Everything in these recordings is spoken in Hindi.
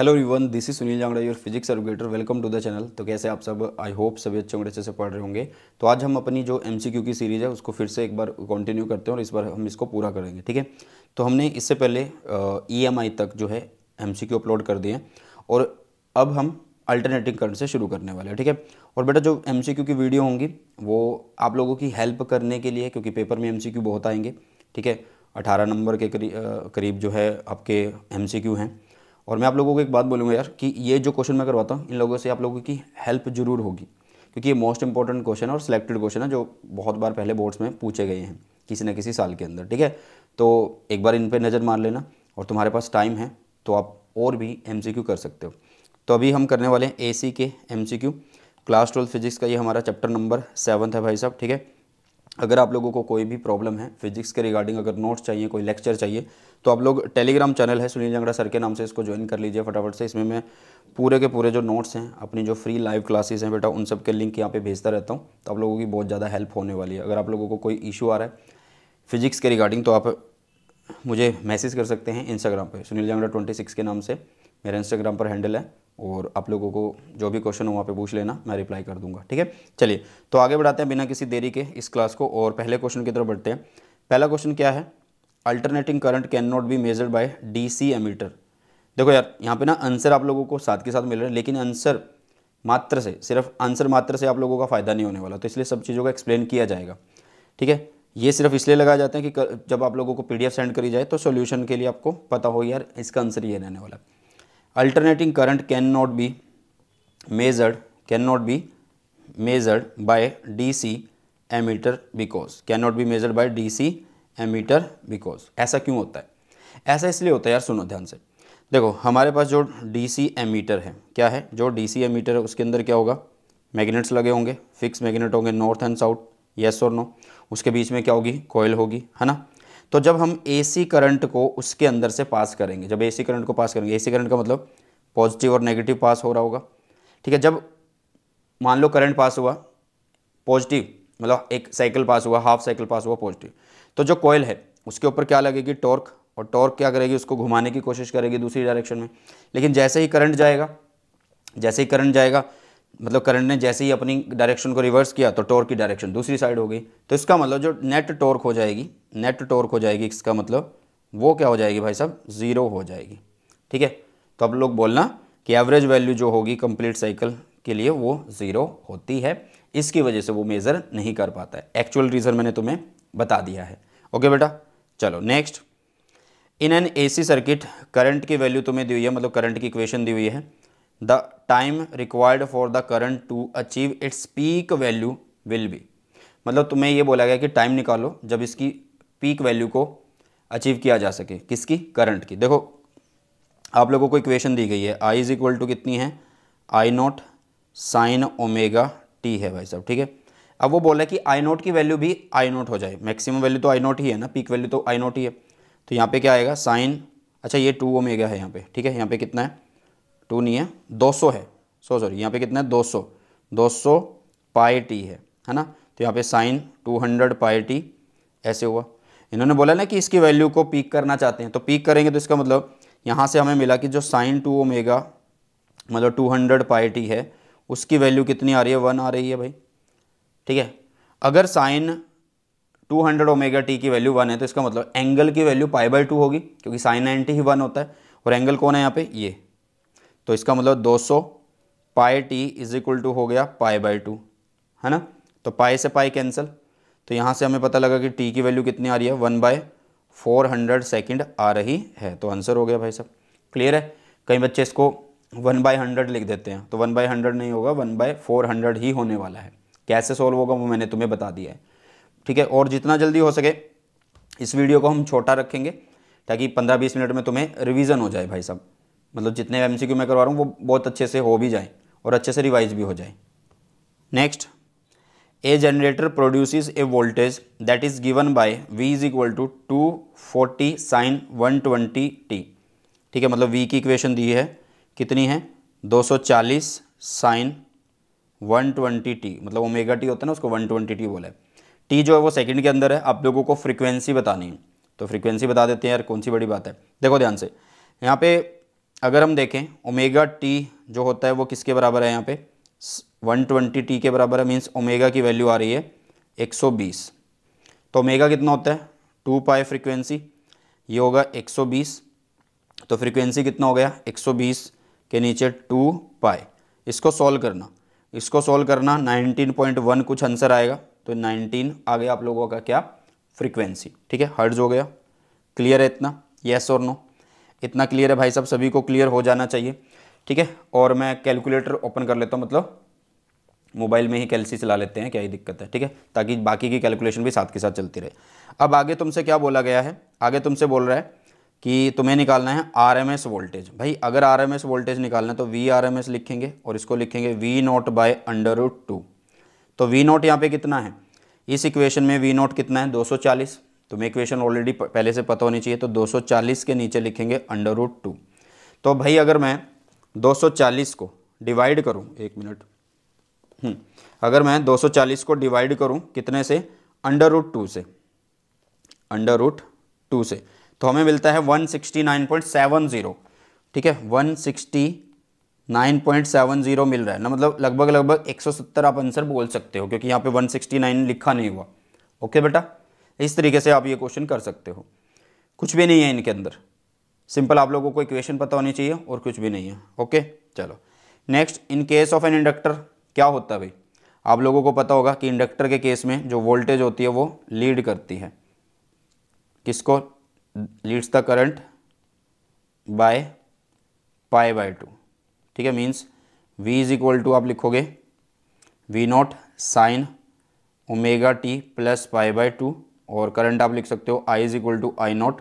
हेलो रिवन this is Sunil Jangra your physics educator welcome to the channel तो कैसे आप सब आई होप सभी अच्छे होंगे अच्छे से पढ़ रहे होंगे तो आज हम अपनी जो एमसीक्यू की सीरीज़ है उसको फिर से एक बार कंटिन्यू करते हैं और इस बार हम इसको पूरा करेंगे ठीक है तो हमने इससे पहले ई e तक जो है एम अपलोड कर दिए और अब हम अल्टरनेटिव करंट से शुरू करने वाले हैं ठीक है और बेटा जो एम की वीडियो होंगी वो आप लोगों की हेल्प करने के लिए क्योंकि पेपर में एम बहुत आएंगे ठीक है अठारह नंबर के करीब जो है आपके एम हैं और मैं आप लोगों को एक बात बोलूँगा यार कि ये जो क्वेश्चन मैं करवाता हूँ इन लोगों से आप लोगों की हेल्प जरूर होगी क्योंकि ये मोस्ट इंपॉर्टेंट क्वेश्चन है और सिलेक्टेड क्वेश्चन है जो बहुत बार पहले बोर्ड्स में पूछे गए हैं किसी न किसी साल के अंदर ठीक है तो एक बार इन पर नज़र मार लेना और तुम्हारे पास टाइम है तो आप और भी एम कर सकते हो तो अभी हम करने वाले हैं ए के एम क्लास ट्वेल्थ फिजिक्स का ये हमारा चैप्टर नंबर सेवन्थ है भाई साहब ठीक है अगर आप लोगों को कोई भी प्रॉब्लम है फिजिक्स के रिगार्डिंग अगर नोट्स चाहिए कोई लेक्चर चाहिए तो आप लोग टेलीग्राम चैनल है सुनील जंगड़ा सर के नाम से इसको ज्वाइन कर लीजिए फटाफट से इसमें मैं पूरे के पूरे जो नोट्स हैं अपनी जो फ्री लाइव क्लासेस हैं बेटा उन सब के लिंक यहाँ पे भेजता रहता हूँ तो आप लोगों की बहुत ज़्यादा हेल्प होने वाली है अगर आप लोगों को कोई इशू आ रहा है फिजिक्स के रिगार्डिंग तो आप मुझे मैसेज कर सकते हैं इंस्टाग्राम पर सुनील जंगड़ा ट्वेंटी के नाम से मेरा इंस्टाग्राम पर हैंडल है और आप लोगों को जो भी क्वेश्चन हो वहाँ पे पूछ लेना मैं रिप्लाई कर दूंगा ठीक है चलिए तो आगे बढ़ाते हैं बिना किसी देरी के इस क्लास को और पहले क्वेश्चन की तरफ बढ़ते हैं पहला क्वेश्चन क्या है alternating current can not be measured by D C ammeter देखो यार यहाँ पे ना आंसर आप लोगों को साथ के साथ मिल रहा है लेकिन आंसर मात्र से सिर्फ आंसर मात्र से आप लोगों का फ़ायदा नहीं होने वाला तो इसलिए सब चीज़ों का एक्सप्लेन किया जाएगा ठीक है ये सिर्फ इसलिए लगाया जाता है कि जब आप लोगों को एफ सेंड करी जाए तो सोल्यूशन के लिए आपको पता हो यार इसका आंसर ये रहने वाला है alternating current cannot be measured cannot be measured by dc ammeter because cannot be measured by dc ammeter because aisa क्यों hota hai aisa isliye hota hai yaar suno dhyan se देखो हमारे पास जो डीसी एमीटर है क्या है जो डीसी एमीटर है उसके अंदर क्या होगा मैग्नेट्स लगे होंगे फिक्स मैग्नेट होंगे नॉर्थ एंड साउथ यस और नो उसके बीच में क्या होगी कोयल होगी है ना तो जब हम एसी करंट को उसके अंदर से पास करेंगे जब एसी करंट को पास करेंगे एसी करंट का मतलब पॉजिटिव और नेगेटिव पास हो रहा होगा ठीक है जब मान लो करंट पास हुआ पॉजिटिव मतलब एक साइकिल पास हुआ हाफ साइकिल पास हुआ पॉजिटिव तो जो कोयल है उसके ऊपर क्या लगेगी टॉर्क और टॉर्क क्या करेगी उसको घुमाने की कोशिश करेगी दूसरी डायरेक्शन में लेकिन जैसे ही करंट जाएगा जैसे ही करंट जाएगा मतलब करंट ने जैसे ही अपनी डायरेक्शन को रिवर्स किया तो टॉर्क की डायरेक्शन दूसरी साइड हो गई तो इसका मतलब जो नेट टॉर्क हो जाएगी नेट टॉर्क हो जाएगी इसका मतलब वो क्या हो जाएगी भाई साहब ज़ीरो हो जाएगी ठीक है तो आप लोग बोलना कि एवरेज वैल्यू जो होगी कंप्लीट साइकिल के लिए वो ज़ीरो होती है इसकी वजह से वो मेज़र नहीं कर पाता है एक्चुअल रीज़न मैंने तुम्हें बता दिया है ओके बेटा चलो next in an AC circuit current की वैल्यू तुम्हें दी हुई है मतलब करंट की इक्वेशन दी हुई है the time required for the current to achieve its peak value will be मतलब तुम्हें ये बोला गया कि टाइम निकालो जब इसकी पीक वैल्यू को अचीव किया जा सके किसकी करंट की देखो आप लोगों को इक्वेशन दी गई है आई इज इक्वल टू कितनी है I naught sine omega T है भाई साहब ठीक है अब वो बोला कि आई नॉट की वैल्यू भी आई नॉट हो जाए मैक्सिमम वैल्यू तो आई नॉट ही है ना पीक वैल्यू तो आई नॉट ही है तो यहाँ पे क्या आएगा साइन अच्छा ये टू ओमेगा है यहाँ पे ठीक है यहाँ पे कितना है टू नहीं है दो सौ है सो सॉरी यहाँ पे कितना है दो सौ दो सौ पाए टी है है ना तो यहाँ पे sine two hundred pi T ऐसे हुआ इन्होंने बोला ना कि इसकी वैल्यू को पीक करना चाहते हैं तो पीक करेंगे तो इसका मतलब यहाँ से हमें मिला कि जो साइन टू ओमेगा मतलब टू हंड्रेड पाए टी है उसकी वैल्यू कितनी आ रही है वन आ रही है भाई ठीक है अगर sine two hundred omega T की वैल्यू वन है तो इसका मतलब एंगल की वैल्यू पाई बाई टू होगी क्योंकि साइन नाइनटी ही वन होता है और एंगल कौन है यहाँ पे ये तो इसका मतलब 200 सौ पाए टी इज इक्वल टू हो गया पाए बाई टू है ना तो पाए से पाए कैंसिल तो यहाँ से हमें पता लगा कि टी की वैल्यू कितनी आ रही है one by four hundred second आ रही है तो आंसर हो गया भाई साहब क्लियर है कई बच्चे इसको वन बाय हंड्रेड लिख देते हैं तो वन बाय हंड्रेड नहीं होगा वन बाय फोर हंड्रेड ही होने वाला है कैसे सॉल्व होगा वो मैंने तुम्हें बता दिया है ठीक है और जितना जल्दी हो सके इस वीडियो को हम छोटा रखेंगे ताकि पंद्रह बीस मिनट में तुम्हें रिविज़न हो जाए भाई साहब मतलब जितने एम सी क्यू मैं करवा रहा हूँ वो बहुत अच्छे से हो भी जाए और अच्छे से रिवाइज भी हो जाए next a generator produces a voltage that is given by V is equal to two forty sine one twenty T ठीक है मतलब वी की इक्वेशन दी है कितनी है दो सौ चालीस साइन वन ट्वेंटी टी मतलब ओमेगा टी होता है ना उसको वन ट्वेंटी टी बोला है टी जो है वो सेकंड के अंदर है आप लोगों को फ्रिक्वेंसी बतानी है तो फ्रिक्वेंसी बता देते हैं यार कौन सी बड़ी बात है देखो ध्यान से यहाँ पे अगर हम देखें ओमेगा टी जो होता है वो किसके बराबर है यहाँ पे 120 टी के बराबर है मीन्स ओमेगा की वैल्यू आ रही है 120 तो ओमेगा कितना होता है टू पाई फ्रिक्वेंसी ये होगा 120 तो फ्रीक्वेंसी कितना हो गया 120 के नीचे टू पाई इसको सॉल्व करना इसको सॉल्व करना 19.1 कुछ आंसर आएगा तो 19 आ गया आप लोगों का क्या फ्रिक्वेंसी ठीक है हर्ज हो गया क्लियर है इतना येस और नो इतना क्लियर है भाई साहब सभी को क्लियर हो जाना चाहिए ठीक है और मैं कैलकुलेटर ओपन कर लेता हूँ मतलब मोबाइल में ही कैलसी चला लेते हैं क्या ही दिक्कत है ठीक है ताकि बाकी की कैलकुलेशन भी साथ के साथ चलती रहे अब आगे तुमसे क्या बोला गया है आगे तुमसे बोल रहा है कि तुम्हें निकालना है आर एम एस वोल्टेज भाई अगर आर एम एस वोल्टेज निकालना है तो वी आर एम एस लिखेंगे और इसको लिखेंगे V naught by under two तो वी नॉट यहाँ पे कितना है इस इक्वेशन में वी नॉट कितना है 240 तो मैं इक्वेशन ऑलरेडी पहले से पता होनी चाहिए तो 240 के नीचे लिखेंगे अंडर रूट टू तो भाई अगर मैं 240 को डिवाइड करूं एक मिनट हम्म, अगर मैं 240 को डिवाइड करूं कितने से अंडर रूट टू से अंडर रूट टू से तो हमें मिलता है 169.70 ठीक है 169.70 मिल रहा है ना मतलब लगभग लगभग 170 आप आंसर बोल सकते हो क्योंकि यहाँ पे 169 लिखा नहीं हुआ ओके बेटा इस तरीके से आप ये क्वेश्चन कर सकते हो कुछ भी नहीं है इनके अंदर सिंपल आप लोगों को इक्वेशन पता होनी चाहिए और कुछ भी नहीं है ओके चलो next in case of an inductor क्या होता है भाई आप लोगों को पता होगा कि इंडक्टर के केस में जो वोल्टेज होती है वो लीड करती है किसको leads the current by pi by two ठीक है means V is equal to आप लिखोगे V naught sine omega T plus pi by two और करंट आप लिख सकते हो I is equal to I naught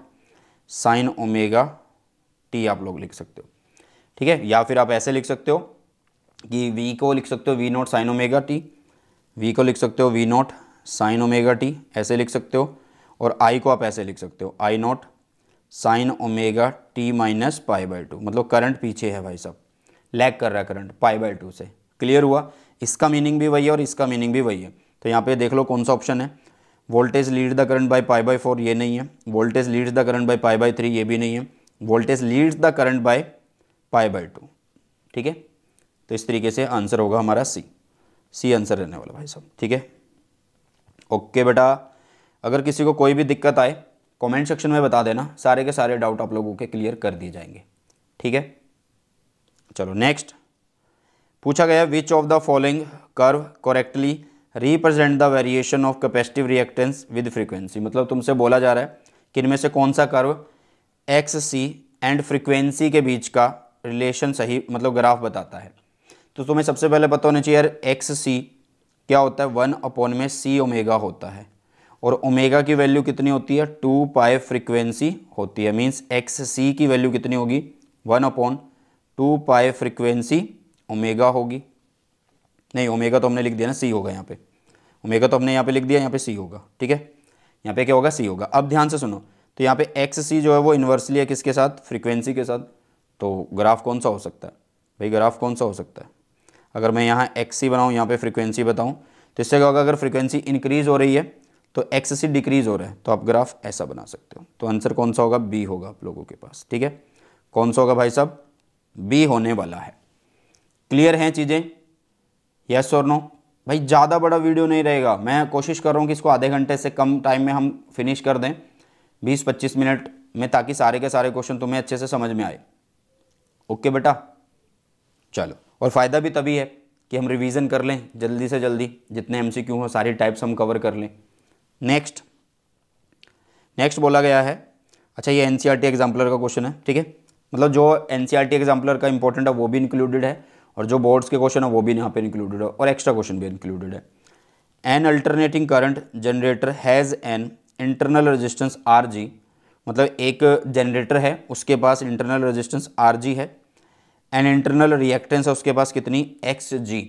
sine omega T आप लोग लिख सकते हो ठीक है या फिर आप ऐसे लिख सकते हो कि वी को लिख सकते हो V naught sine omega T V को लिख सकते हो V naught sine omega T ऐसे लिख सकते हो और आई को आप ऐसे लिख सकते हो I naught sine omega T minus pi by two मतलब करंट पीछे है भाई साहब लैग कर रहा है करंट पाई बाई टू से क्लियर हुआ इसका मीनिंग भी वही है और इसका मीनिंग भी वही है तो यहाँ पे देख लो कौन सा ऑप्शन है voltage lead the current by pi by four ये नहीं है voltage leads the current by pi by three ये भी नहीं है voltage leads the current by pi by two ठीक है तो इस तरीके से आंसर होगा हमारा सी सी आंसर रहने वाला भाई साहब ठीक है ओके बेटा अगर किसी को कोई भी दिक्कत आए कमेंट सेक्शन में बता देना सारे के सारे डाउट आप लोगों के क्लियर कर दिए जाएंगे ठीक है चलो नेक्स्ट पूछा गया which of the following curve correctly represent the variation of capacitive reactance with frequency मतलब तुमसे बोला जा रहा है कि इनमें से कौन सा curve X C and frequency के बीच का रिलेशन सही मतलब ग्राफ बताता है तो तुम्हें सबसे पहले पता होना चाहिए यार एक्स सी क्या होता है वन अपॉन में सी ओमेगा होता है और ओमेगा की वैल्यू कितनी होती है टू पाए फ्रीक्वेंसी होती है मीन्स एक्स सी की वैल्यू कितनी होगी one upon two pi frequency omega होगी नहीं ओमेगा तो हमने लिख दिया ना सी होगा यहाँ पे ओमेगा तो हमने यहाँ पे लिख दिया यहाँ पे सी होगा ठीक है यहाँ पे क्या होगा सी होगा अब ध्यान से सुनो तो यहाँ पे एक्स सी जो है वो इन्वर्सली है किसके साथ फ्रिक्वेंसी के साथ तो ग्राफ कौन सा हो सकता है भाई ग्राफ कौन सा हो सकता है अगर मैं यहाँ एक्स सी बनाऊँ यहाँ पर फ्रीक्वेंसी बताऊँ तो इससे क्या होगा अगर फ्रिक्वेंसी इंक्रीज हो रही है तो एक्स सी डिक्रीज हो रहा है तो आप ग्राफ ऐसा बना सकते हो तो आंसर कौन सा होगा बी होगा आप लोगों के पास ठीक है कौन सा होगा भाई साहब बी होने वाला है क्लियर हैं चीज़ें यस और नो भाई ज़्यादा बड़ा वीडियो नहीं रहेगा मैं कोशिश कर रहा हूँ कि इसको आधे घंटे से कम टाइम में हम फिनिश कर दें बीस पच्चीस मिनट में ताकि सारे के सारे क्वेश्चन तुम्हें अच्छे से समझ में आए ओके बेटा चलो और फ़ायदा भी तभी है कि हम रिवीजन कर लें जल्दी से जल्दी जितने एम सी क्यू हों सारी टाइप्स हम कवर कर लें नेक्स्ट नेक्स्ट बोला गया है अच्छा ये N C R T exemplar का क्वेश्चन है ठीक है मतलब जो एन सी टी एग्जाम्पलर का इंपॉर्टेंट है वो भी इंक्लूडेड है और जो बोर्ड्स के क्वेश्चन है वो भी यहाँ पे इंक्लूडेड है और एक्स्ट्रा क्वेश्चन भी इंक्लूडेड है an alternating current generator has an internal resistance R G मतलब एक जनरेटर है उसके पास इंटरनल रेजिस्टेंस आर जी है एन इंटरनल रिएक्टेंस है उसके पास कितनी X G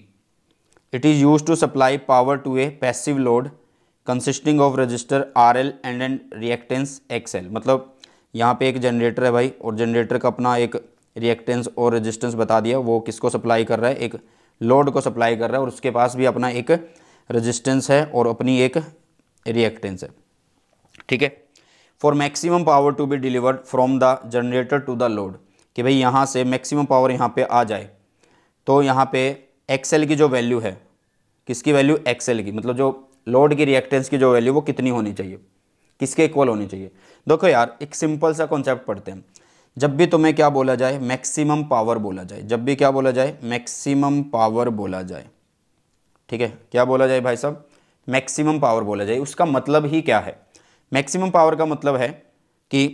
it is use to supply power to a passive load consisting of resistor R L and and reactance X L मतलब यहाँ पे एक जनरेटर है भाई और जनरेटर का अपना एक रिएक्टेंस और रेजिस्टेंस बता दिया वो किसको सप्लाई कर रहा है एक लोड को सप्लाई कर रहा है और उसके पास भी अपना एक रेजिस्टेंस है और अपनी एक रिएक्टेंस है ठीक है for maximum power to be delivered from the generator to the load कि भाई यहाँ से मैक्सिमम पावर यहाँ पे आ जाए तो यहाँ पे एक्सेल की जो वैल्यू है किसकी वैल्यू एक्सेल की मतलब जो लोड की रिएक्टेंस की जो वैल्यू वो कितनी होनी चाहिए किसके इक्वल होनी चाहिए देखो यार एक सिंपल सा कॉन्सेप्ट पढ़ते हैं जब भी तुम्हें क्या बोला जाए मैक्सिमम पावर बोला जाए जब भी क्या बोला जाए मैक्सिमम पावर बोला जाए ठीक है क्या बोला जाए भाई साहब मैक्सिमम पावर बोला जाए उसका मतलब ही क्या है मैक्सिमम पावर का मतलब है कि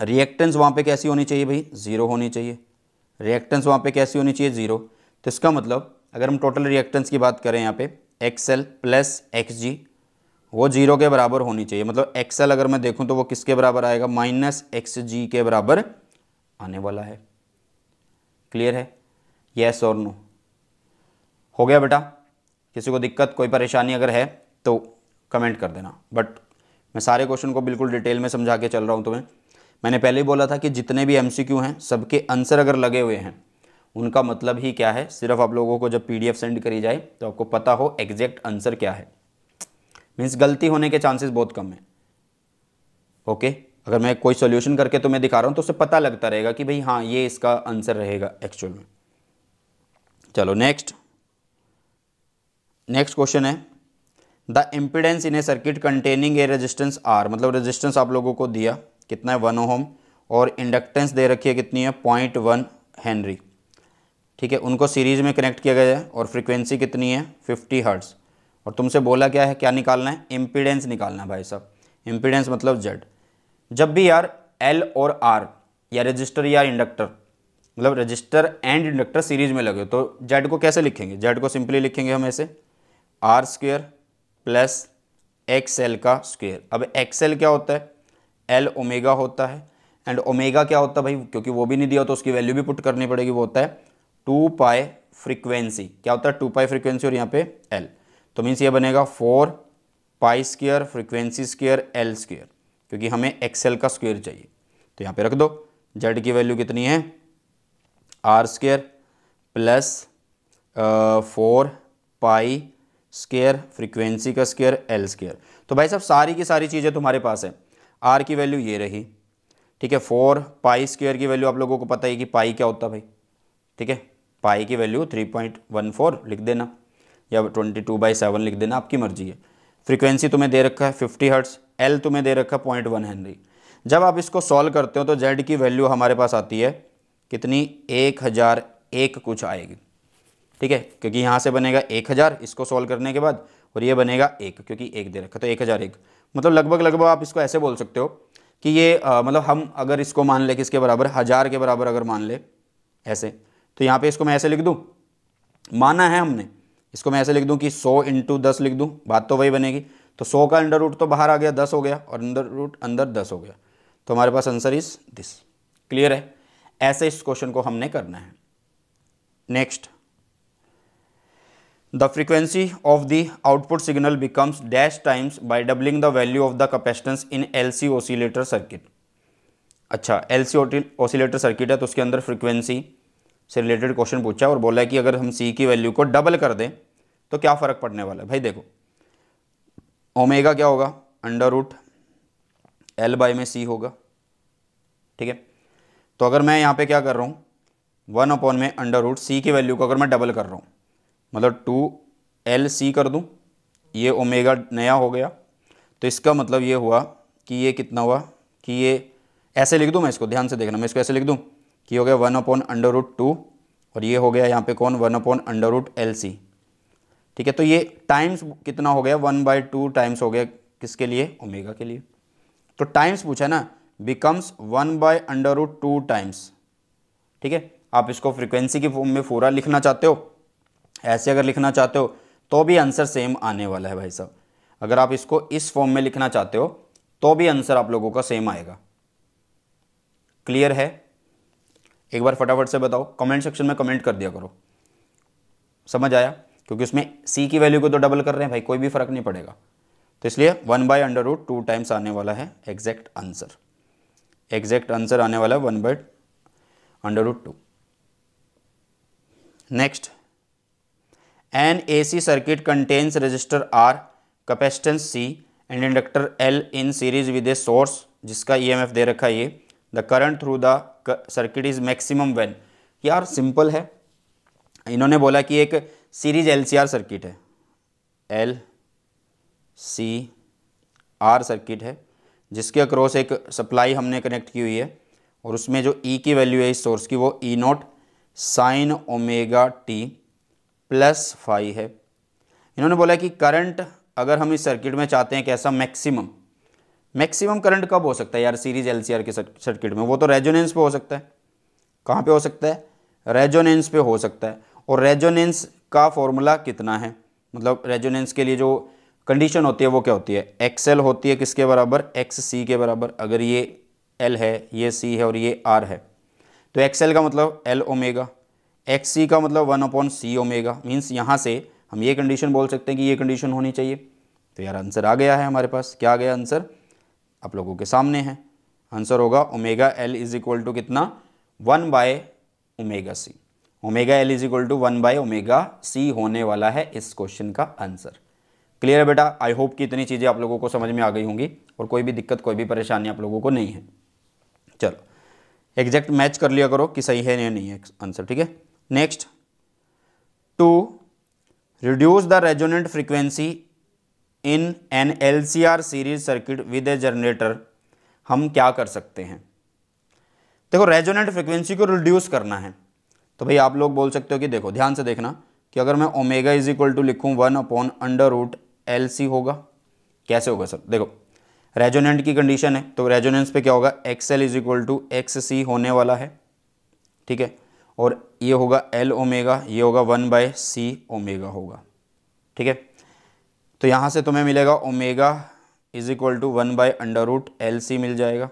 रिएक्टेंस वहाँ पे कैसी होनी चाहिए भाई ज़ीरो होनी चाहिए रिएक्टेंस वहाँ पे कैसी होनी चाहिए ज़ीरो तो इसका मतलब अगर हम टोटल रिएक्टेंस की बात करें यहाँ पे X L plus X G वो जीरो के बराबर होनी चाहिए मतलब एक्सएल अगर मैं देखूँ तो वो किसके बराबर आएगा माइनस एक्स जी के बराबर आने वाला है क्लियर है येस और नो हो गया बेटा किसी को दिक्कत कोई परेशानी अगर है तो कमेंट कर देना बट मैं सारे क्वेश्चन को बिल्कुल डिटेल में समझा के चल रहा हूँ तुम्हें मैंने पहले ही बोला था कि जितने भी एम हैं सबके आंसर अगर लगे हुए हैं उनका मतलब ही क्या है सिर्फ आप लोगों को जब पी सेंड करी जाए तो आपको पता हो एग्जैक्ट आंसर क्या है मीन्स गलती होने के चांसेस बहुत कम है ओके अगर मैं कोई सोल्यूशन करके तुम्हें दिखा रहा हूं तो उससे पता लगता रहेगा कि भाई हाँ ये इसका आंसर रहेगा एक्चुअल में चलो नेक्स्ट नेक्स्ट क्वेश्चन है the impedance in a circuit containing a resistance R मतलब रेजिस्टेंस आप लोगों को दिया कितना है वन ओम और इंडक्टेंस दे रखी है कितनी है पॉइंट वन हैनरी ठीक है उनको सीरीज में कनेक्ट किया गया है और फ्रीक्वेंसी कितनी है फिफ्टी हर्ट्स और तुमसे बोला क्या है क्या निकालना है इम्पीडेंस निकालना है भाई साहब इम्पीडेंस मतलब जेड जब भी यार एल और आर या रजिस्टर या इंडक्टर मतलब रजिस्टर एंड इंडक्टर सीरीज में लगे तो जेड को कैसे लिखेंगे जेड को सिंपली लिखेंगे हम ऐसे R square plus X L का स्क्वेयर अब एक्स एल क्या होता है एल ओमेगा होता है एंड ओमेगा क्या होता है भाई क्योंकि वो भी नहीं दिया तो उसकी वैल्यू भी पुट करनी पड़ेगी वो होता है टू पाए फ्रीक्वेंसी क्या होता है टू पाई फ्रीक्वेंसी और यहाँ पे एल तो मीन्स ये बनेगा four pi square frequency square L square क्योंकि हमें एक्सेल का स्क्वेयर चाहिए तो यहाँ पे रख दो जेड की वैल्यू कितनी है R square plus four pi square frequency का स्क्र एल स्क्र तो भाई साहब सारी की सारी चीज़ें तुम्हारे पास है आर की वैल्यू ये रही ठीक है फोर पाई स्क्यर की वैल्यू आप लोगों को पता है कि पाई क्या होता है भाई ठीक है पाई की value three point one four लिख देना या ट्वेंटी टू बाई सेवन लिख देना आपकी मर्जी है फ्रीक्वेंसी तुम्हें दे रखा है फिफ्टी हर्ट्स एल तुम्हें दे रखा है पॉइंट वन हेनरी जब आप इसको सॉल्व करते हो तो जेड की वैल्यू हमारे पास आती है कितनी एक हज़ार एक कुछ आएगी ठीक है क्योंकि यहाँ से बनेगा एक हज़ार इसको सॉल्व करने के बाद और ये बनेगा एक क्योंकि एक दे रखा तो एक हज़ार एक मतलब लगभग लगभग आप इसको ऐसे बोल सकते हो कि ये आ, मतलब हम अगर इसको मान ले किसके बराबर हज़ार के बराबर अगर मान ले ऐसे तो यहाँ पे इसको मैं ऐसे लिख दूँ माना है हमने इसको मैं ऐसे लिख दूं कि 100 इंटू दस लिख दूं बात तो वही बनेगी तो 100 का अंडर रूट तो बाहर आ गया 10 हो गया और अंडर रूट अंदर 10 हो गया तो हमारे पास आंसर इज दिस क्लियर है ऐसे इस क्वेश्चन को हमने करना है next the frequency of the output signal becomes dash times by doubling the value of the capacitance in L C oscillator circuit अच्छा एल सी ओसीलेटर सर्किट है तो उसके अंदर फ्रीक्वेंसी से रिलेटेड क्वेश्चन पूछा और बोला है कि अगर हम सी की वैल्यू को डबल कर दें तो क्या फ़र्क पड़ने वाला है भाई देखो ओमेगा क्या होगा अंडर रूट एल बाय में सी होगा ठीक है तो अगर मैं यहाँ पे क्या कर रहा हूँ वन अपॉन में अंडर रूट सी की वैल्यू को अगर मैं डबल कर रहा हूँ मतलब टू एल सी कर दूँ ये ओमेगा नया हो गया तो इसका मतलब ये हुआ कि ये कितना हुआ कि ये ऐसे लिख दूँ मैं इसको ध्यान से देखना मैं इसको ऐसे लिख दूँ कि हो गया one upon under root two और ये हो गया यहाँ पे कौन one upon under root L C ठीक है तो ये टाइम्स कितना हो गया वन बाई टू टाइम्स हो गया किसके लिए ओमेगा के लिए तो टाइम्स पूछा ना becomes one by under root two times ठीक है आप इसको फ्रिक्वेंसी की फॉर्म में पूरा लिखना चाहते हो ऐसे अगर लिखना चाहते हो तो भी आंसर सेम आने वाला है भाई साहब अगर आप इसको इस फॉर्म में लिखना चाहते हो तो भी आंसर आप लोगों का सेम आएगा क्लियर है एक बार फटाफट से बताओ कमेंट सेक्शन में कमेंट कर दिया करो समझ आया क्योंकि उसमें सी की वैल्यू को तो डबल कर रहे हैं भाई कोई भी फर्क नहीं पड़ेगा तो इसलिए one by under root two times आने वाला है एग्जैक्ट आंसर एग्जैक्ट आंसर आने वाला है one by under root two next an A C circuit contains resistor R capacitance C and inductor L in series with a source जिसका ई एम एफ दे रखा है ये the current through the circuit is maximum when यार सिंपल है इन्होंने बोला कि एक सीरीज एल सर्किट है एल सी आर सर्किट है जिसके अक्रॉस एक सप्लाई हमने कनेक्ट की हुई है और उसमें जो ई e की वैल्यू है इस सोर्स की वो E naught sine omega T plus five है इन्होंने बोला कि करंट अगर हम इस सर्किट में चाहते हैं कैसा मैक्सिमम मैक्सिमम करंट कब हो सकता है यार सीरीज एलसीआर के सर्किट में वो तो रेजोनेंस पे हो सकता है कहाँ पे हो सकता है रेजोनेंस पे हो सकता है और रेजोनेंस का फॉर्मूला कितना है मतलब रेजोनेंस के लिए जो कंडीशन होती है वो क्या होती है एक्सएल होती है किसके बराबर एक्स सी के बराबर अगर ये एल है ये सी है और ये आर है तो एक्सएल का मतलब एल ओमेगा एक्स सी का मतलब one upon C omega means यहाँ से हम ये कंडीशन बोल सकते हैं कि ये कंडीशन होनी चाहिए तो यार आंसर आ गया है हमारे पास क्या आ गया आंसर आप लोगों के सामने है आंसर होगा omega L is equal to कितना one by omega C omega L is equal to one by omega C होने वाला है इस क्वेश्चन का आंसर क्लियर है बेटा आई होप कि इतनी चीज़ें आप लोगों को समझ में आ गई होंगी और कोई भी दिक्कत कोई भी परेशानी आप लोगों को नहीं है चलो एग्जैक्ट मैच कर लिया करो कि सही है या नहीं है आंसर ठीक है next to reduce the resonant frequency in an L C R series circuit with a generator हम क्या कर सकते हैं देखो रेजोनेंट फ्रिक्वेंसी को रिड्यूस करना है तो भाई आप लोग बोल सकते हो कि देखो ध्यान से देखना कि अगर मैं ओमेगा इज इक्वल टू लिखूँ one upon under root L C होगा कैसे होगा सर देखो रेजोनेंट की कंडीशन है तो रेजोनेंस पे क्या होगा X L is equal to X C होने वाला है ठीक है और ये होगा एल ओमेगा ये होगा वन बाय सी ओमेगा होगा ठीक है तो यहाँ से तुम्हें मिलेगा omega is equal to one by under root L C मिल जाएगा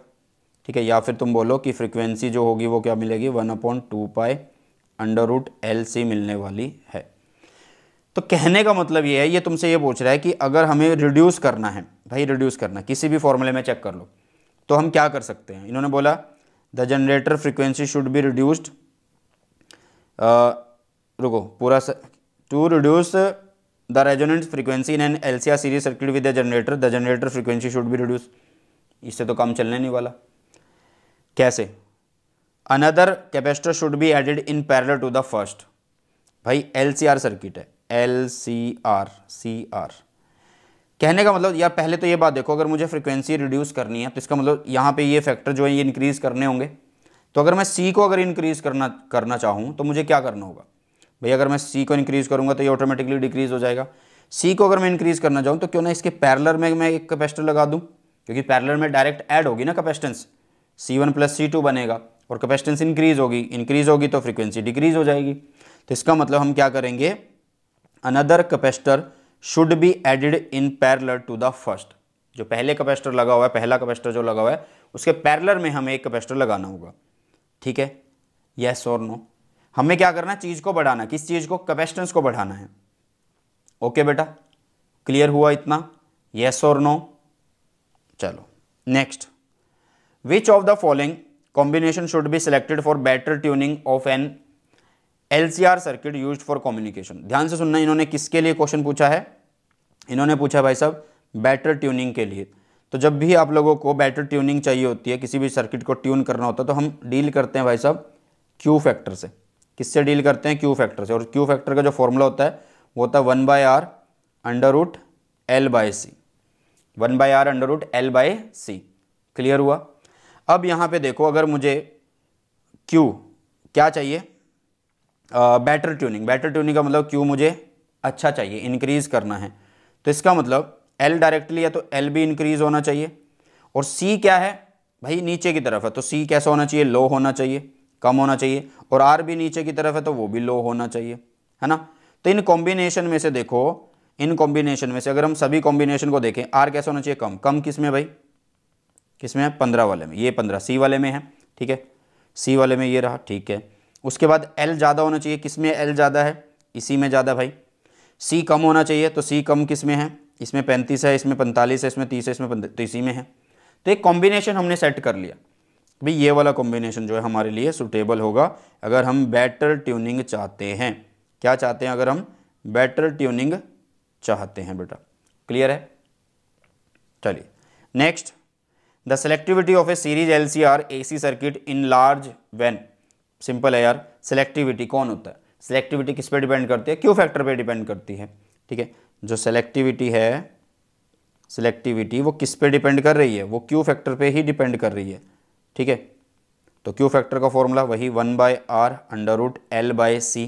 ठीक है या फिर तुम बोलो कि फ्रिक्वेंसी जो होगी वो क्या मिलेगी one upon two pi under root L C मिलने वाली है तो कहने का मतलब ये है ये तुमसे ये पूछ रहा है कि अगर हमें रिड्यूस करना है भाई रिड्यूस करना किसी भी फॉर्मूले में चेक कर लो तो हम क्या कर सकते हैं इन्होंने बोला the generator frequency should be reduced रुको पूरा to reduce frequency in an L C R series circuit with the generator the generator frequency should be reduce इससे तो काम चलने नहीं वाला कैसे another capacitor should be added in parallel to the first भाई एल सी आर सर्किट है L C R C R कहने का मतलब यार पहले तो ये बात देखो अगर मुझे फ्रीक्वेंसी रिड्यूस करनी है तो इसका मतलब यहाँ पे ये फैक्टर जो है ये इंक्रीज़ करने होंगे तो अगर मैं सी को अगर इंक्रीज़ करना करना चाहूँ तो मुझे क्या करना होगा भाई अगर मैं सी को इंक्रीज़ करूँगा तो ये ऑटोमेटिकली डिक्रीज़ हो जाएगा सी को अगर मैं इंक्रीज़ करना चाहूँ तो क्यों ना इसके पैरलर में मैं एक कैपेसिटर लगा दूँ क्योंकि पैरलर में डायरेक्ट ऐड होगी ना capacitance C one plus C two बनेगा और कैपेसिटेंस इंक्रीज़ होगी इंक्रीज़ होगी तो फ्रीक्वेंसी डिक्रीज़ हो जाएगी तो इसका मतलब हम क्या करेंगे another capacitor should be added in parallel to the first जो पहले कैपेसिटर लगा हुआ है पहला कैपेसिटर जो लगा हुआ है उसके पैरलर में हमें एक कैपेसिटर लगाना होगा ठीक है यस और नो हमें क्या करना है चीज़ को बढ़ाना किस चीज़ को कैपेसिटेंस को बढ़ाना है ओके बेटा क्लियर हुआ इतना यस और नो चलो next which of the following combination should be selected for better tuning of an L C R circuit use for communication ध्यान से सुनना इन्होंने किसके लिए क्वेश्चन पूछा है इन्होंने पूछा भाई साहब बैटर ट्यूनिंग के लिए तो जब भी आप लोगों को बैटर ट्यूनिंग चाहिए होती है किसी भी सर्किट को ट्यून करना होता है तो हम डील करते हैं भाई साहब क्यू फैक्टर से किससे डील करते हैं क्यू फैक्टर से और क्यू फैक्टर का जो फॉर्मूला होता है वो होता है one by R under root L by C one by R under root L by C clear हुआ अब यहाँ पे देखो अगर मुझे क्यू क्या चाहिए बैटर ट्यूनिंग बैटर ट्यूनिंग का मतलब क्यू मुझे अच्छा चाहिए इंक्रीज़ करना है तो इसका मतलब एल डायरेक्टली है तो एल भी इंक्रीज़ होना चाहिए और सी क्या है भाई नीचे की तरफ है तो सी कैसा होना चाहिए लो होना चाहिए कम होना चाहिए और आर भी नीचे की तरफ है तो वो भी लो होना चाहिए है ना तो इन कॉम्बिनेशन में से देखो इन कॉम्बिनेशन में से अगर हम सभी कॉम्बिनेशन को देखें आर कैसा होना चाहिए कम कम किस में भाई किस में है पंद्रह वाले में ये पंद्रह सी वाले में है ठीक है सी वाले में ये रहा ठीक है उसके बाद एल ज़्यादा होना चाहिए किस में एल ज़्यादा है इसी में ज़्यादा भाई सी कम होना चाहिए तो सी कम किस में है इसमें पैंतीस है इसमें पैंतालीस है इसमें तीस है इसमें तो इसी में है तो एक कॉम्बिनेशन हमने सेट कर लिया भाई ये वाला कॉम्बिनेशन जो है हमारे लिए सुटेबल होगा अगर हम बेटर ट्यूनिंग चाहते हैं क्या चाहते हैं अगर हम बेटर ट्यूनिंग चाहते हैं बेटा क्लियर है चलिए next the selectivity of a series L C R A C circuit in large when simple है यार सेलेक्टिविटी कौन होता है सेलेक्टिविटी किस पे डिपेंड करती है क्यू फैक्टर पे डिपेंड करती है ठीक है जो सेलेक्टिविटी है सेलेक्टिविटी वो किस पे डिपेंड कर रही है वो क्यू फैक्टर पे ही डिपेंड कर रही है ठीक है तो क्यू फैक्टर का फॉर्मूला वही one by R under root L by C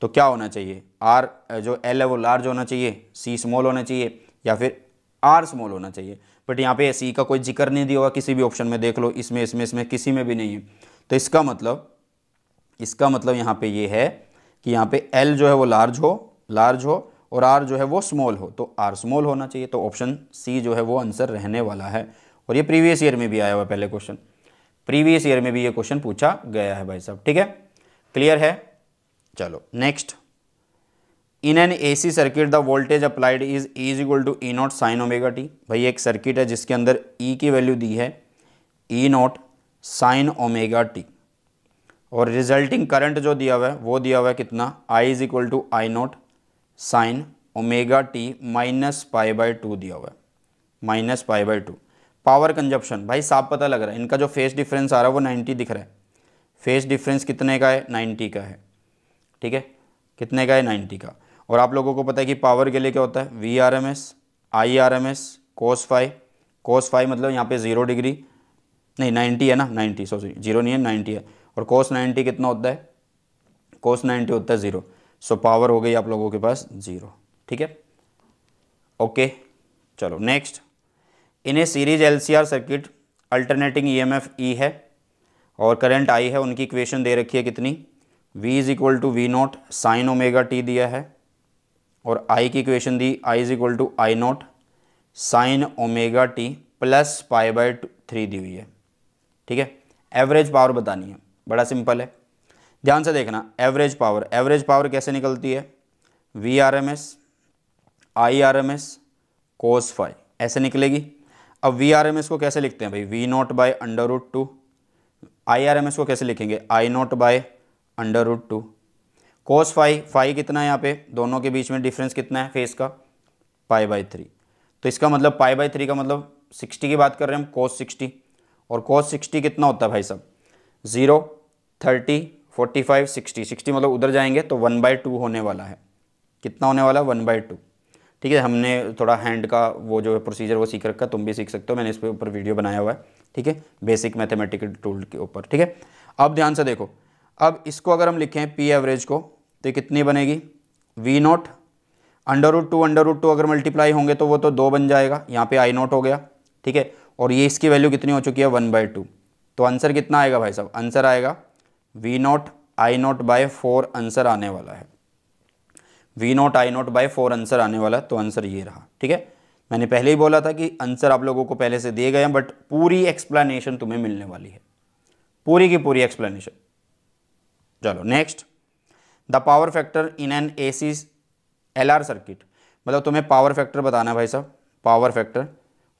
तो क्या होना चाहिए आर जो एल है वो लार्ज होना चाहिए सी स्मॉल होना चाहिए या फिर आर स्मॉल होना चाहिए बट यहाँ पे सी का कोई जिक्र नहीं दिया हुआ किसी भी ऑप्शन में देख लो इसमें इसमें इसमें किसी में भी नहीं है तो इसका मतलब इसका मतलब यहाँ पे ये यह है कि यहाँ पे एल जो है वो लार्ज हो लार्ज हो और आर जो है वो स्मॉल हो तो आर स्मॉल होना चाहिए तो ऑप्शन सी जो है वो आंसर रहने वाला है और ये प्रीवियस ईयर में भी आया हुआ पहले क्वेश्चन प्रीवियस ईयर में भी ये क्वेश्चन पूछा गया है भाई साहब ठीक है क्लियर है चलो next in an A C circuit the voltage applied is is equal to E naught sine omega T भाई एक सर्किट है जिसके अंदर ई e की वैल्यू दी है E naught sine omega T और रिजल्टिंग करंट जो दिया हुआ है वो दिया हुआ है कितना I is equal to I naught sine omega T minus pi by two दिया हुआ है minus pi by two power consumption भाई साफ पता लग रहा है इनका जो फेस डिफरेंस आ रहा है वो नाइन्टी दिख रहा है फेस डिफरेंस कितने का है नाइन्टी का है ठीक है कितने का है नाइन्टी का और आप लोगों को पता है कि पावर के लिए क्या होता है V R M S I R M S cos five cos five मतलब यहाँ पे ज़ीरो डिग्री नहीं नाइन्टी है ना नाइन्टी सॉरी जीरो नहीं है नाइन्टी है और कोस नाइन्टी कितना होता है कोस नाइन्टी होता है ज़ीरो सो पावर हो गई आप लोगों के पास ज़ीरो ठीक है ओके चलो next series L series LCR circuit alternating EMF E है और करंट आई है उनकी इक्वेशन दे रखी है कितनी V is equal to V naught sine omega T दिया है और आई की इक्वेशन दी I is equal to I naught sine omega T plus pi by three दी हुई है ठीक है एवरेज पावर बतानी है बड़ा सिंपल है ध्यान से देखना एवरेज पावर एवरेज पावर कैसे निकलती है V R M S I R M S cos five ऐसे निकलेगी अब वी आर एम एस को कैसे लिखते हैं भाई V naught by under root two I R M S को कैसे लिखेंगे I not by under root two cos phi phi कितना है यहाँ पे दोनों के बीच में डिफरेंस कितना है फेस का पाई बाई थ्री तो इसका मतलब पाई बाई थ्री का मतलब सिक्सटी की बात कर रहे हैं हम कोस सिक्सटी और कोस सिक्सटी कितना होता है भाई साहब zero thirty forty five sixty sixty मतलब उधर जाएंगे तो वन बाई टू होने वाला है कितना होने वाला वन बाई टू ठीक है हमने थोड़ा हैंड का वो जो है प्रोसीजर वो सीख रखा तुम भी सीख सकते हो मैंने इस पर ऊपर वीडियो बनाया हुआ है ठीक है बेसिक मैथमेटिकल टूल के ऊपर ठीक है अब ध्यान से देखो अब इसको अगर हम लिखें पी एवरेज को तो कितनी बनेगी V naught under root two under root two अगर मल्टीप्लाई होंगे तो वो तो दो बन जाएगा यहाँ पे आई नॉट हो गया ठीक है और ये इसकी वैल्यू कितनी हो चुकी है वन बाई टू तो आंसर कितना आएगा भाई साहब आंसर आएगा V naught I not by four answer आने वाला है V naught I naught by four answer आने वाला तो आंसर ये रहा ठीक है मैंने पहले ही बोला था कि आंसर आप लोगों को पहले से दिए गए हैं बट पूरी एक्सप्लेनेशन तुम्हें मिलने वाली है पूरी की पूरी एक्सप्लेनेशन चलो next the power factor in an A C L R circuit मतलब तुम्हें पावर फैक्टर बताना है भाई साहब पावर फैक्टर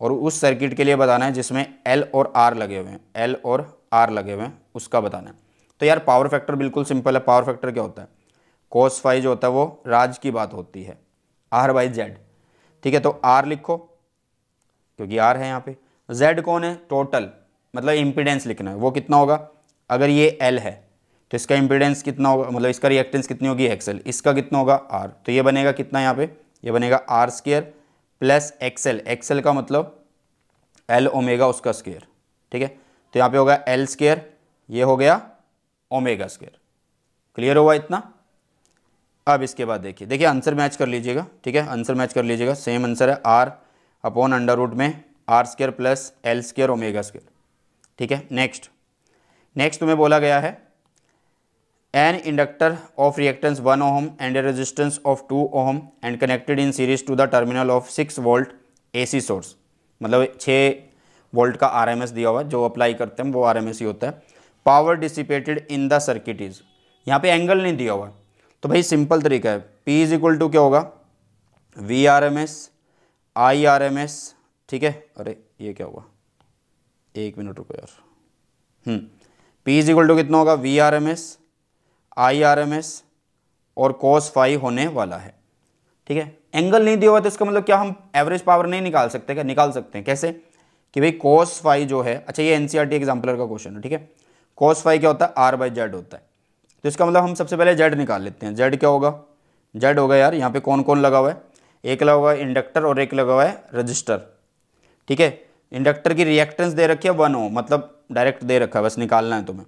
और उस सर्किट के लिए बताना है जिसमें एल और आर लगे हुए हैं एल और आर लगे हुए हैं उसका बताना है तो यार पावर फैक्टर बिल्कुल सिंपल है पावर फैक्टर क्या होता है कोस फाइव जो होता है वो राज की बात होती है आर बाई जेड ठीक है तो आर लिखो क्योंकि आर है यहाँ पे जेड कौन है टोटल मतलब इम्पिडेंस लिखना है वो कितना होगा अगर ये एल है तो इसका इम्पिडेंस कितना होगा मतलब इसका रिएक्टेंस कितनी होगी एक्सेल इसका कितना होगा आर तो ये बनेगा कितना यहाँ पे ये बनेगा R square plus X L X L का मतलब एल ओमेगा उसका स्केयर ठीक है तो यहाँ पे होगा एल स्केयर ये हो गया ओमेगा स्केयर क्लियर हुआ इतना अब इसके बाद देखिए देखिए आंसर मैच कर लीजिएगा ठीक है आंसर मैच कर लीजिएगा सेम आंसर है आर अपॉन अंडर रूट में R square plus L square omega square ठीक है नेक्स्ट नेक्स्ट तुम्हें बोला गया है an inductor of reactance one ohm and a resistance of two ohm and connected in series to the terminal of six volt AC source मतलब छः वोल्ट का आरएमएस दिया हुआ जो अप्लाई करते हैं वो आरएमएस ही होता है power dissipated in the circuit is यहाँ पे एंगल नहीं दिया हुआ तो भाई सिंपल तरीका है P इज इक्वल टू क्या होगा V R M S I R M S ठीक है अरे ये क्या होगा एक मिनट रुको यार हम्म P इज इक्वल टू कितना होगा V R M S I R M S और कॉस फाइव होने वाला है ठीक है एंगल नहीं दिया हुआ तो इसका मतलब क्या हम एवरेज पावर नहीं निकाल सकते क्या निकाल सकते हैं कैसे कि भाई कॉस फाइव जो है अच्छा ये एनसीआरटी एग्जाम्पलर e का क्वेश्चन है ठीक है कॉस फाइव क्या होता है आर बाई जेड होता है तो इसका मतलब हम सबसे पहले जेड निकाल लेते हैं जेड क्या होगा जेड होगा यार यहाँ पे कौन कौन लगा हुआ है एक लगा हुआ है इंडक्टर और एक लगा हुआ है रजिस्टर ठीक है इंडक्टर की रिएक्टेंस दे रखी है वन हो मतलब डायरेक्ट दे रखा है बस निकालना है तुम्हें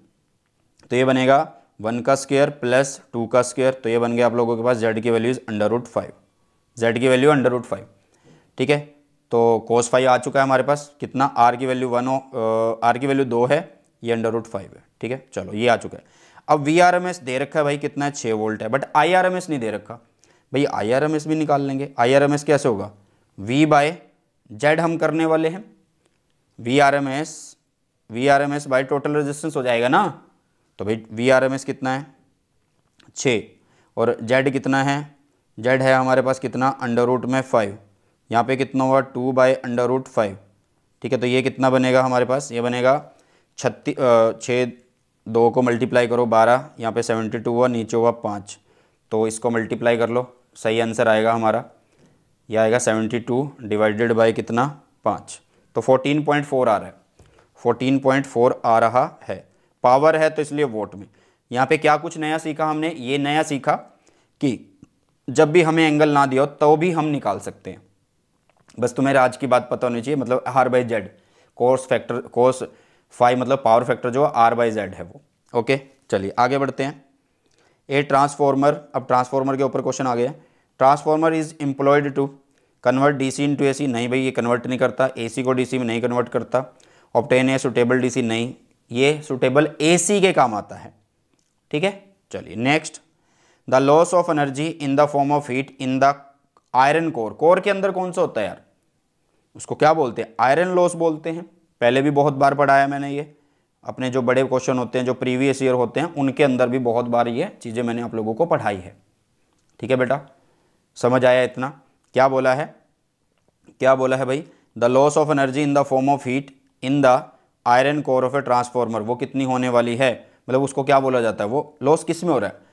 तो ये बनेगा वन का स्क्वेयर प्लस टू का स्क्वेयर तो ये बन गया आप लोगों के पास जेड की values under root five Z की वैल्यू अंडर रूट फाइव ठीक है तो कोस फाइव आ चुका है हमारे पास कितना आर की वैल्यू वन हो आर की वैल्यू दो है ये अंडर रूट फाइव है ठीक है चलो ये आ चुका है अब वी आर एम एस दे रखा है भाई कितना है छः वोल्ट है but I R M S नहीं दे रखा भाई आई आर एम एस भी निकाल लेंगे आई आर एम एस कैसे होगा वी बाय जेड हम करने वाले हैं V R M S V R M S by total resistance हो जाएगा ना तो भाई वी आर एम एस कितना है छः और जेड कितना है जेड है हमारे पास कितना अंडर रूट में फाइव यहाँ पे कितना हुआ two by under root five ठीक है तो ये कितना बनेगा हमारे पास ये बनेगा छत्तीस छः दो को मल्टीप्लाई करो बारह यहाँ पे सेवेंटी टू हुआ नीचे हुआ पाँच तो इसको मल्टीप्लाई कर लो सही आंसर आएगा हमारा ये आएगा सेवेंटी टू डिवाइडेड बाई कितना पाँच तो फोर्टीन पॉइंट फोर आ रहा है फोर्टीन पॉइंट फोर आ रहा है पावर है तो इसलिए वोट में यहाँ पे क्या कुछ नया सीखा हमने ये नया सीखा कि जब भी हमें एंगल ना दिया तो भी हम निकाल सकते हैं बस तुम्हें आज की बात पता होनी चाहिए मतलब R by Z cos factor cos five मतलब पावर फैक्टर जो आर बाई जेड है वो ओके चलिए आगे बढ़ते हैं ए ट्रांसफॉर्मर अब ट्रांसफॉर्मर के ऊपर क्वेश्चन आ गया transformer is employed to convert D C into A C नहीं भाई ये कन्वर्ट नहीं करता ए सी को डी सी में नहीं कन्वर्ट करता obtain a suitable D C नहीं ये सुटेबल ए सी के काम आता है ठीक है चलिए next the loss of energy in the form of heat in the iron core core के अंदर कौन सा होता है यार उसको क्या बोलते हैं आयरन लॉस बोलते हैं पहले भी बहुत बार पढ़ाया मैंने ये अपने जो बड़े क्वेश्चन होते हैं जो प्रीवियस ईयर होते हैं उनके अंदर भी बहुत बार ये चीज़ें मैंने आप लोगों को पढ़ाई है ठीक है बेटा समझ आया इतना क्या बोला है क्या बोला है भाई the loss of energy in the form of heat in the iron core of a transformer वो कितनी होने वाली है मतलब उसको क्या बोला जाता है वो लॉस किस में हो रहा है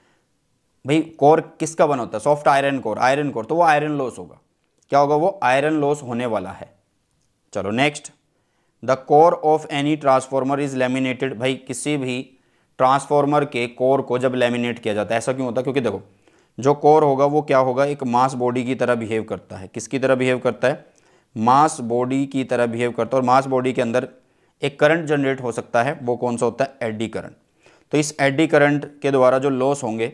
भाई कोर किसका बना होता है soft iron core iron core तो वो आयरन लॉस होगा क्या होगा वो आयरन लॉस होने वाला है चलो next the core of any transformer is laminated भाई किसी भी ट्रांसफॉर्मर के कोर को जब लेमिनेट किया जाता है ऐसा क्यों होता है क्योंकि देखो जो कोर होगा वो क्या होगा एक मास बॉडी की तरह बिहेव करता है किसकी तरह बिहेव करता है मास बॉडी की तरह बिहेव करता है और मास बॉडी के अंदर एक करंट जनरेट हो सकता है वो कौन सा होता है एडी करंट तो इस एडी करंट के द्वारा जो लॉस होंगे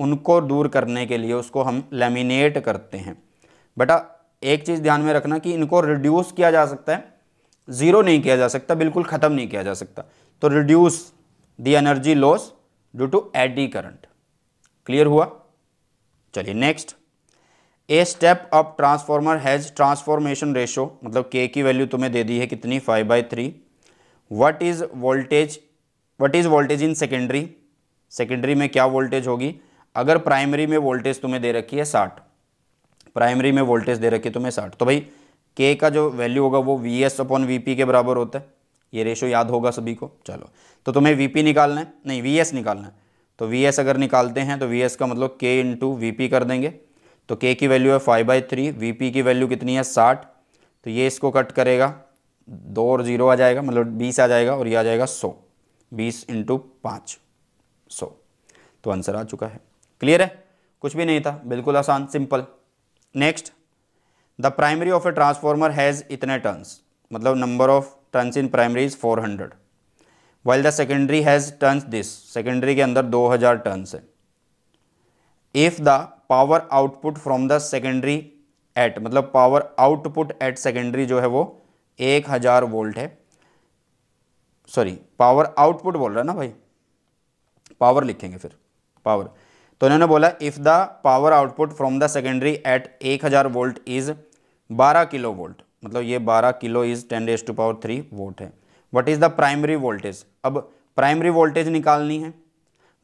उनको दूर करने के लिए उसको हम लेमिनेट करते हैं बेटा एक चीज़ ध्यान में रखना कि इनको रिड्यूस किया जा सकता है ज़ीरो नहीं किया जा सकता बिल्कुल ख़त्म नहीं किया जा सकता तो reduce the energy loss due to eddy current clear हुआ चलिए next a step up transformer has transformation ratio मतलब के की वैल्यू तुम्हें दे दी है कितनी five by three what is voltage what is voltage in secondary secondary में क्या वोल्टेज होगी अगर प्राइमरी में वोल्टेज तुम्हें दे रखी है साठ प्राइमरी में वोल्टेज दे रखी है तुम्हें साठ तो भाई के का जो वैल्यू होगा वो V S upon V P के बराबर होता है ये रेशो याद होगा सभी को चलो तो तुम्हें वी पी निकालना है नहीं वी एस निकालना है तो वी एस अगर निकालते हैं तो वी एस का मतलब के इंटू वी पी कर देंगे तो के की वैल्यू है five by three V P की वैल्यू कितनी है साठ तो ये इसको कट करेगा दो और जीरो आ जाएगा मतलब बीस आ जाएगा और ये आ जाएगा सौ बीस इंटू पाँच सौ तो आंसर आ चुका है क्लियर है कुछ भी नहीं था बिल्कुल आसान simple next the primary of a transformer has इतने टर्न्स मतलब number of turns in primary is four hundred while the secondary has turns this secondary के अंदर दो हज़ार टर्न्स है if the power output from the secondary at मतलब पावर आउटपुट एट सेकेंडरी जो है वो एक हज़ार वोल्ट है सॉरी पावर आउटपुट बोल रहा है ना भाई पावर लिखेंगे फिर पावर तो इन्होंने बोला if the power output from the secondary at एक हज़ार वोल्ट इज़ बारह किलो वोल्ट मतलब ये बारह kilo is ten days to power three volt है what is the primary voltage अब प्राइमरी वोल्टेज निकालनी है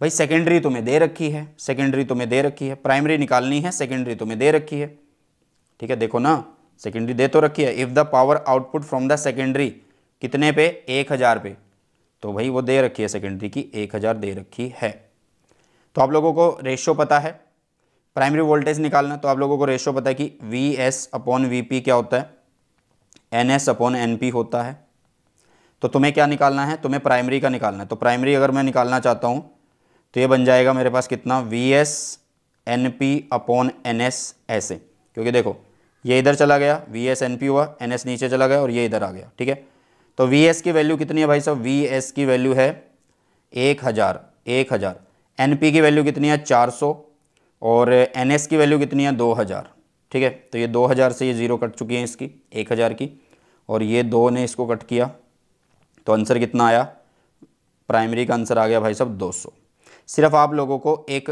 भाई सेकेंडरी तुम्हें दे रखी है सेकेंडरी तुम्हें दे रखी है प्राइमरी निकालनी है सेकेंडरी तुम्हें दे रखी है ठीक है देखो ना सेकेंडरी दे तो रखी है if the power output from the secondary कितने पे एक हज़ार पे तो भाई वो दे रखी है सेकेंडरी की एक हज़ार दे रखी है तो आप लोगों को रेशियो पता है प्राइमरी वोल्टेज निकालना तो आप लोगों को रेशियो पता है कि V S upon V P क्या होता है N S upon N P होता है तो तुम्हें क्या निकालना है तुम्हें प्राइमरी का निकालना है तो प्राइमरी अगर मैं निकालना चाहता हूँ तो ये बन जाएगा मेरे पास कितना V S N P upon N S ऐसे क्योंकि देखो ये इधर चला गया वी एस एन पी हुआ एन एस नीचे चला गया और ये इधर आ गया ठीक है तो वी एस की वैल्यू कितनी है भाई साहब वी एस की वैल्यू है एक हज़ार एक हज़ार एन पी की वैल्यू कितनी है 400 और एन एस की वैल्यू कितनी है 2000 ठीक है तो ये 2000 से ये ज़ीरो कट चुकी है इसकी 1000 की और ये दो ने इसको कट किया तो आंसर कितना आया प्राइमरी का आंसर आ गया भाई साहब 200 सिर्फ आप लोगों को एक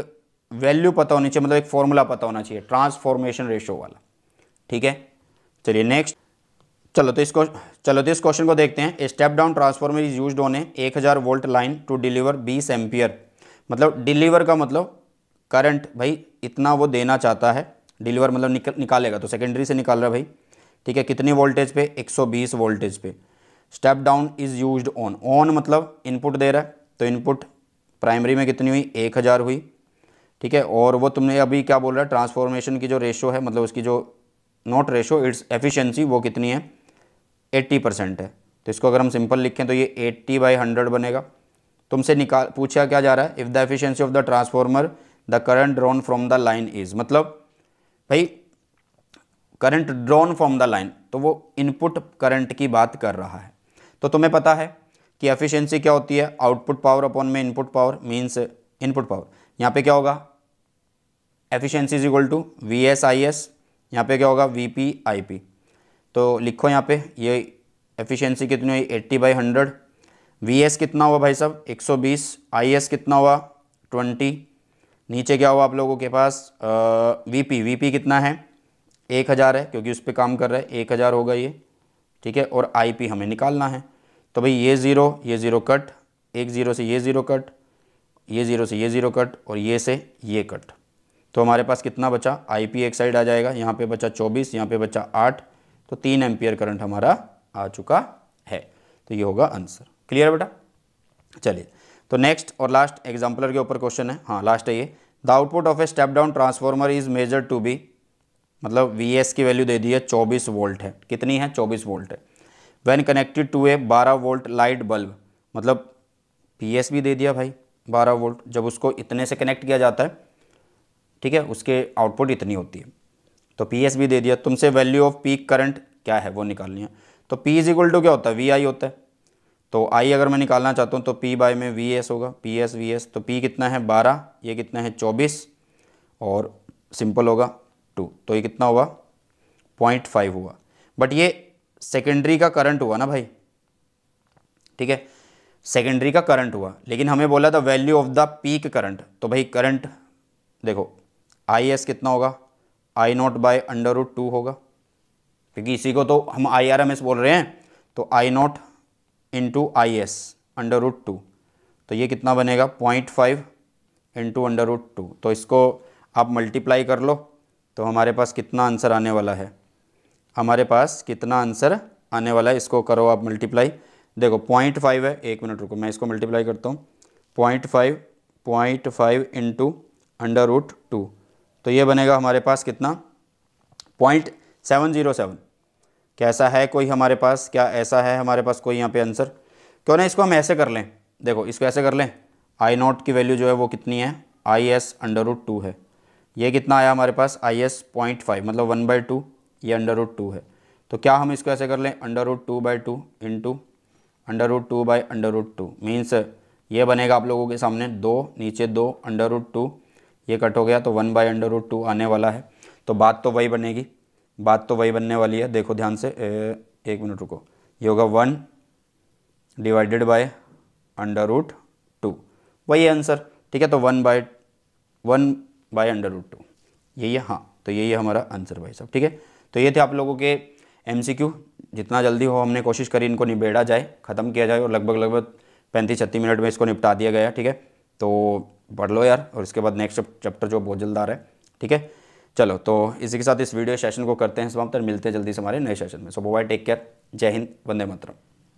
वैल्यू पता होनी चाहिए मतलब एक फॉर्मूला पता होना चाहिए ट्रांसफॉर्मेशन रेशो वाला ठीक है चलिए नेक्स्ट चलो तो इसको चलो तो इस क्वेश्चन तो को देखते हैं step down transformer is used on a 1000 volt line to deliver 20 ampere मतलब डिलीवर का मतलब करंट भाई इतना वो देना चाहता है डिलीवर मतलब निकल निकालेगा तो सेकेंडरी से निकाल रहा है भाई ठीक है कितनी वोल्टेज पे 120 वोल्टेज पे step down is use on on मतलब इनपुट दे रहा है तो इनपुट प्राइमरी में कितनी हुई एक हज़ार हुई ठीक है और वो तुमने अभी क्या बोल रहा है ट्रांसफॉर्मेशन की जो रेशो है मतलब उसकी जो नॉट रेशो इट्स एफिशेंसी वो कितनी है एट्टी परसेंट है तो इसको अगर हम सिंपल लिखें तो ये एट्टी बाई हंड्रेड बनेगा तुमसे निकाल पूछा क्या जा रहा है if the efficiency of the transformer the current drawn from the line is मतलब भाई current drawn from the line तो वो इनपुट करंट की बात कर रहा है तो तुम्हें पता है कि एफिशिएंसी क्या होती है आउटपुट पावर अपॉन में input power means input power यहाँ पे क्या होगा efficiency is equal to V S I S यहाँ पे क्या होगा वी पी आई पी तो लिखो यहाँ पे ये एफिशियंसी कितनी हुई eighty by hundred V S कितना हुआ भाई साहब 120 आईएस कितना हुआ 20 नीचे क्या हुआ आप लोगों के पास वीपी वीपी कितना है एक हज़ार है क्योंकि उस पर काम कर रहे हैं एक हज़ार होगा ये ठीक है और आईपी हमें निकालना है तो भाई ये ज़ीरो ये ज़ीरो कट एक ज़ीरो से ये ज़ीरो कट ये ज़ीरो से ये ज़ीरो कट और ये से ये कट तो हमारे पास कितना बचा पी एक साइड आ जाएगा यहाँ पे बचा चौबीस यहाँ पे बचा आठ तो तीन एम्पियर करंट हमारा आ चुका है तो ये होगा आंसर क्लियर बेटा चलिए तो नेक्स्ट और लास्ट एग्जाम्पलर के ऊपर क्वेश्चन है हाँ लास्ट है ये the output of a step down transformer is measure to be मतलब वी की वैल्यू दे दी है चौबीस वोल्ट है कितनी है चौबीस वोल्ट है वेन कनेक्टेड टू ए बारह वोल्ट लाइट बल्ब मतलब पी भी दे दिया भाई बारह वोल्ट जब उसको इतने से कनेक्ट किया जाता है ठीक है उसके आउटपुट इतनी होती है तो पी भी दे दिया तुमसे वैल्यू ऑफ पीक करंट क्या है वो निकालनी है तो पी इज इक्वल टू क्या होता है वी आई होता है तो आई अगर मैं निकालना चाहता हूँ तो पी बाय में वी एस होगा पी एस वी एस तो पी कितना है बारह ये कितना है चौबीस और सिंपल होगा टू तो ये कितना हुआ पॉइंट फाइव हुआ बट ये सेकेंडरी का करंट हुआ ना भाई ठीक है सेकेंडरी का करंट हुआ लेकिन हमें बोला था value of the peak current तो भाई करंट देखो आई एस कितना होगा I not by under root two होगा क्योंकि इसी को तो हम आई आर एम एस बोल रहे हैं तो I nought into I S under root two तो ये कितना बनेगा point five into under root two तो इसको आप मल्टीप्लाई कर लो तो हमारे पास कितना आंसर आने वाला है हमारे पास कितना आंसर आने वाला है इसको करो आप मल्टीप्लाई देखो पॉइंट फाइव है एक मिनट रुको मैं इसको मल्टीप्लाई करता हूँ point five point five into under root two तो ये बनेगा हमारे पास कितना पॉइंट सेवन ज़ीरो सेवन क्या ऐसा है कोई हमारे पास क्या ऐसा है हमारे पास कोई यहाँ पे आंसर क्यों ना इसको हम ऐसे कर लें देखो इसको ऐसे कर लें आई नॉट की वैल्यू जो है वो कितनी है I S under root two है ये कितना आया हमारे पास आई एस पॉइंट फाइव मतलब वन बाई टू ये अंडर रूट टू है तो क्या हम इसको ऐसे कर लें under root two by two in two under root two by under root two means ये बनेगा आप लोगों के सामने दो नीचे दो अंडर रूट टू ये कट हो गया तो one by under root two आने वाला है तो बात तो वही बनेगी बात तो वही बनने वाली है देखो ध्यान से एक मिनट रुको ये होगा one divided by under root two वही आंसर ठीक है तो one by one by under root two यही है हाँ तो यही है हमारा आंसर भाई साहब ठीक है तो ये थे आप लोगों के एम जितना जल्दी हो हमने कोशिश करी इनको निबेड़ा जाए ख़त्म किया जाए और लगभग लगभग पैंतीस छत्तीस मिनट में इसको निपटा दिया गया ठीक है तो पढ़ लो यार और इसके बाद नेक्स्ट चैप्टर जो बहुत जल्द आ रहा है ठीक है चलो तो इसी के साथ इस वीडियो सेशन को करते हैं समाप्त मिलते हैं जल्दी से हमारे नए सेशन में सो बाय टेक केयर जय हिंद वंदे मातरम